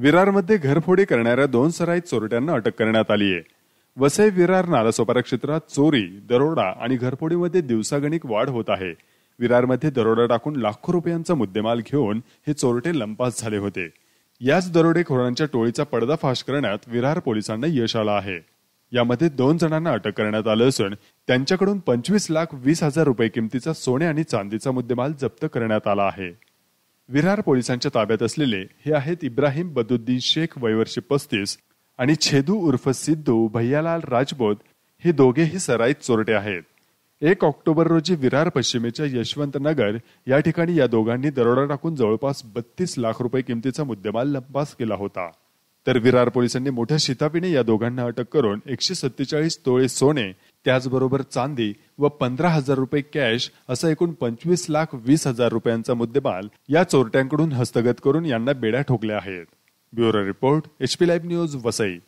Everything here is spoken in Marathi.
विरारमध्ये घरफोडी करणाऱ्या दोन सराईत चोरट्यांना अटक करण्यात आली आहे वसई विरार नालासोपारा क्षेत्रात चोरी दरोडा आणि घरफोडीमध्ये दिवसागणिक वाढ होत आहे विरारमध्ये दरोडा टाकून लाखो रुपयांचा मुद्देमाल घेऊन हे चोरटे लंपास झाले होते याच दरोडेखोरांच्या टोळीचा पडदाफाश करण्यात विरार पोलिसांना यश आलं आहे यामध्ये दोन जणांना अटक करण्यात आलं असून त्यांच्याकडून पंचवीस लाख वीस हजार रुपये किमतीचा सोने आणि चांदीचा मुद्देमाल जप्त करण्यात आला आहे विरार पोलिसांच्या ताब्यात असलेले हे आहेत इब्राहिम बदुद्दीन शेख वयवर्षे पस्तीस आणि छेदू उर्फ सिद्धू भैयालाल राजबोध हे दोघेही सराईत चोरटे आहेत एक ऑक्टोबर रोजी विरार पश्चिमेच्या नगर या ठिकाणी या दोघांनी दरोडा टाकून जवळपास बत्तीस लाख रुपये किमतीचा मुद्देमाल लंपास केला होता तर विरार पोलिसांनी मोठ्या शितापीने या दोघांना अटक करून एकशे सत्तेचाळीस तोळे सोने त्याचबरोबर चांदी व पंधरा हजार रुपये कॅश असा एकूण पंचवीस लाख वीस हजार रुपयांचा मुद्देमाल या चोरट्यांकडून हस्तगत करून यांना बेड्या ठोकल्या आहेत bureau report HP live news Vasai